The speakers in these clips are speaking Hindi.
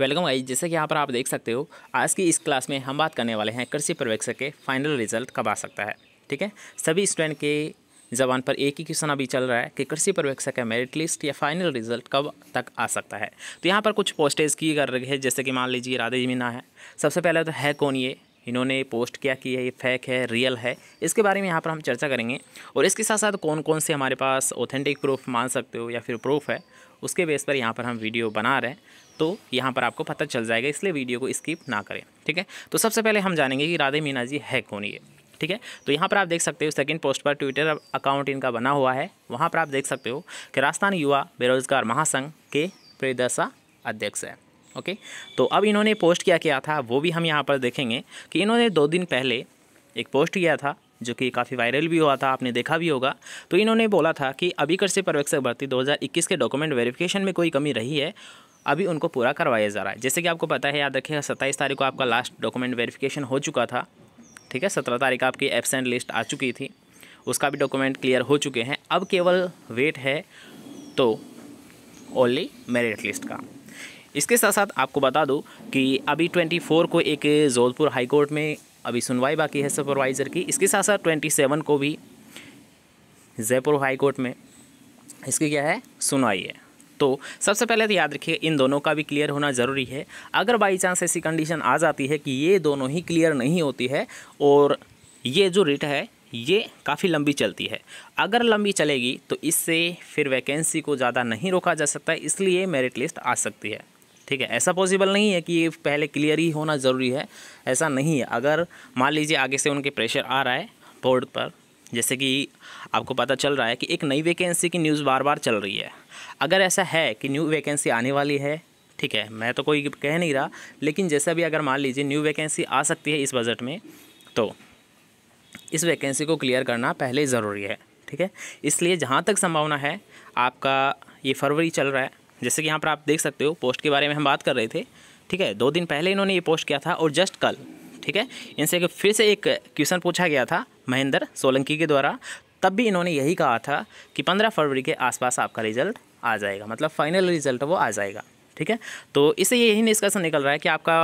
वेलकम आई जैसा कि यहाँ पर आप देख सकते हो आज की इस क्लास में हम बात करने वाले हैं कृषि पर्यवेक्षक के फाइनल रिजल्ट कब आ सकता है ठीक है सभी स्टूडेंट के जबान पर एक ही क्वेश्चन अभी चल रहा है कि कृषि पर्यवेक्षक का मेरिट लिस्ट या फाइनल रिजल्ट कब तक आ सकता है तो यहाँ पर कुछ पोस्टेज की कर रही है जैसे कि मान लीजिए राधे जी मीना है सबसे पहले तो है कौन ये इन्होंने पोस्ट क्या कि है ये फेक है रियल है इसके बारे में यहाँ पर हम चर्चा करेंगे और इसके साथ साथ कौन कौन से हमारे पास ऑथेंटिक प्रूफ मान सकते हो या फिर प्रूफ है उसके बेस पर यहाँ पर हम वीडियो बना रहे हैं तो यहाँ पर आपको पता चल जाएगा इसलिए वीडियो को स्किप ना करें ठीक है तो सबसे पहले हम जानेंगे कि राधे मीना जी हैक कौन ये ठीक है तो यहाँ पर आप देख सकते हो सेकंड पोस्ट पर ट्विटर अकाउंट इनका बना हुआ है वहाँ पर आप देख सकते हो कि राजस्थान युवा बेरोजगार महासंघ के प्रदर्शा अध्यक्ष है ओके तो अब इन्होंने पोस्ट क्या किया था वो भी हम यहाँ पर देखेंगे कि इन्होंने दो दिन पहले एक पोस्ट किया था जो कि काफ़ी वायरल भी हुआ था आपने देखा भी होगा तो इन्होंने बोला था कि अभी कर से पर्यवेक्षक भर्ती 2021 के डॉक्यूमेंट वेरिफिकेशन में कोई कमी रही है अभी उनको पूरा करवाया जा रहा है जैसे कि आपको पता है याद रखिएगा सत्ताईस तारीख को आपका लास्ट डॉक्यूमेंट वेरिफिकेशन हो चुका था ठीक है सत्रह तारीख आपकी एबसेंट लिस्ट आ चुकी थी उसका भी डॉक्यूमेंट क्लियर हो चुके हैं अब केवल वेट है तो ओनली मेरिट लिस्ट का इसके साथ साथ आपको बता दूँ कि अभी ट्वेंटी फोर को एक जोधपुर हाईकोर्ट में अभी सुनवाई बाकी है सुपरवाइज़र की इसके साथ साथ ट्वेंटी सेवन को भी जयपुर हाईकोर्ट में इसकी क्या है सुनवाई है तो सबसे पहले तो याद रखिए इन दोनों का भी क्लियर होना ज़रूरी है अगर बाई चांस ऐसी कंडीशन आ जाती है कि ये दोनों ही क्लियर नहीं होती है और ये जो रिट है ये काफ़ी लंबी चलती है अगर लंबी चलेगी तो इससे फिर वैकेंसी को ज़्यादा नहीं रोका जा सकता इसलिए मेरिट लिस्ट आ सकती है ठीक है ऐसा पॉसिबल नहीं है कि ये पहले क्लियर ही होना ज़रूरी है ऐसा नहीं है अगर मान लीजिए आगे से उनके प्रेशर आ रहा है बोर्ड पर जैसे कि आपको पता चल रहा है कि एक नई वैकेंसी की न्यूज़ बार बार चल रही है अगर ऐसा है कि न्यू वैकेंसी आने वाली है ठीक है मैं तो कोई कह नहीं रहा लेकिन जैसा भी अगर मान लीजिए न्यू वैकेंसी आ सकती है इस बजट में तो इस वैकेंसी को क्लियर करना पहले ज़रूरी है ठीक है इसलिए जहाँ तक संभावना है आपका ये फरवरी चल रहा है जैसे कि यहाँ पर आप देख सकते हो पोस्ट के बारे में हम बात कर रहे थे ठीक है दो दिन पहले इन्होंने ये पोस्ट किया था और जस्ट कल ठीक है इनसे फिर से एक क्वेश्चन पूछा गया था महेंद्र सोलंकी के द्वारा तब भी इन्होंने यही कहा था कि पंद्रह फरवरी के आसपास आपका रिजल्ट आ जाएगा मतलब फाइनल रिजल्ट वो आ जाएगा ठीक है तो इससे यही निष्कर्ष निकल रहा है कि आपका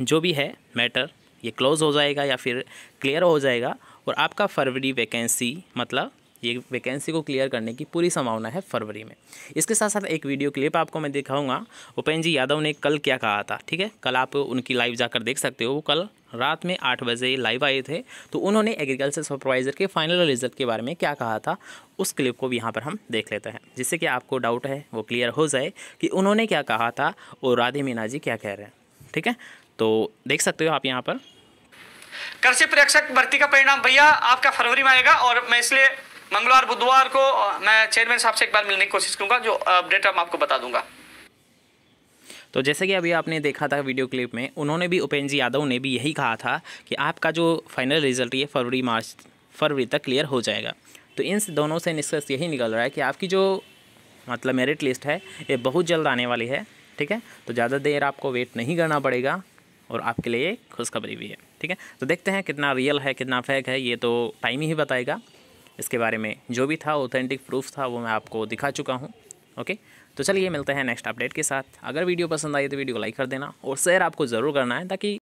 जो भी है मैटर ये क्लोज़ हो जाएगा या फिर क्लियर हो जाएगा और आपका फरवरी वैकेंसी मतलब ये वैकेंसी को क्लियर करने की पूरी संभावना है फरवरी में इसके साथ साथ एक वीडियो क्लिप आपको मैं दिखाऊंगा उपेन्द्र जी यादव ने कल क्या कहा था ठीक है कल आप उनकी लाइव जाकर देख सकते हो वो कल रात में आठ बजे लाइव आए थे तो उन्होंने एग्रीकल्चर सुपरवाइजर के फाइनल रिजल्ट के बारे में क्या कहा था उस क्लिप को भी यहाँ पर हम देख लेते हैं जिससे कि आपको डाउट है वो क्लियर हो जाए कि उन्होंने क्या कहा था और राधे मीना जी क्या कह रहे हैं ठीक है तो देख सकते हो आप यहाँ पर कृषि प्रेक्षक भर्ती का परिणाम भैया आपका फरवरी में आएगा और मैं इसलिए मंगलवार बुधवार को मैं चेयरमैन साहब से एक बार मिलने की कोशिश करूँगा जो अपडेट हम आपको बता दूंगा तो जैसे कि अभी आपने देखा था वीडियो क्लिप में उन्होंने भी उपेंद्र यादव ने भी यही कहा था कि आपका जो फाइनल रिजल्ट ये फरवरी मार्च फरवरी तक क्लियर हो जाएगा तो इन दोनों से निष्कर्ष यही निकल रहा है कि आपकी जो मतलब मेरिट लिस्ट है ये बहुत जल्द आने वाली है ठीक है तो ज़्यादा देर आपको वेट नहीं करना पड़ेगा और आपके लिए खुशखबरी भी है ठीक है तो देखते हैं कितना रियल है कितना फेक है ये तो टाइम ही बताएगा इसके बारे में जो भी था ऑथेंटिक प्रूफ था वो मैं आपको दिखा चुका हूँ ओके तो चलिए मिलते हैं नेक्स्ट अपडेट के साथ अगर वीडियो पसंद आई तो वीडियो को लाइक कर देना और शेयर आपको ज़रूर करना है ताकि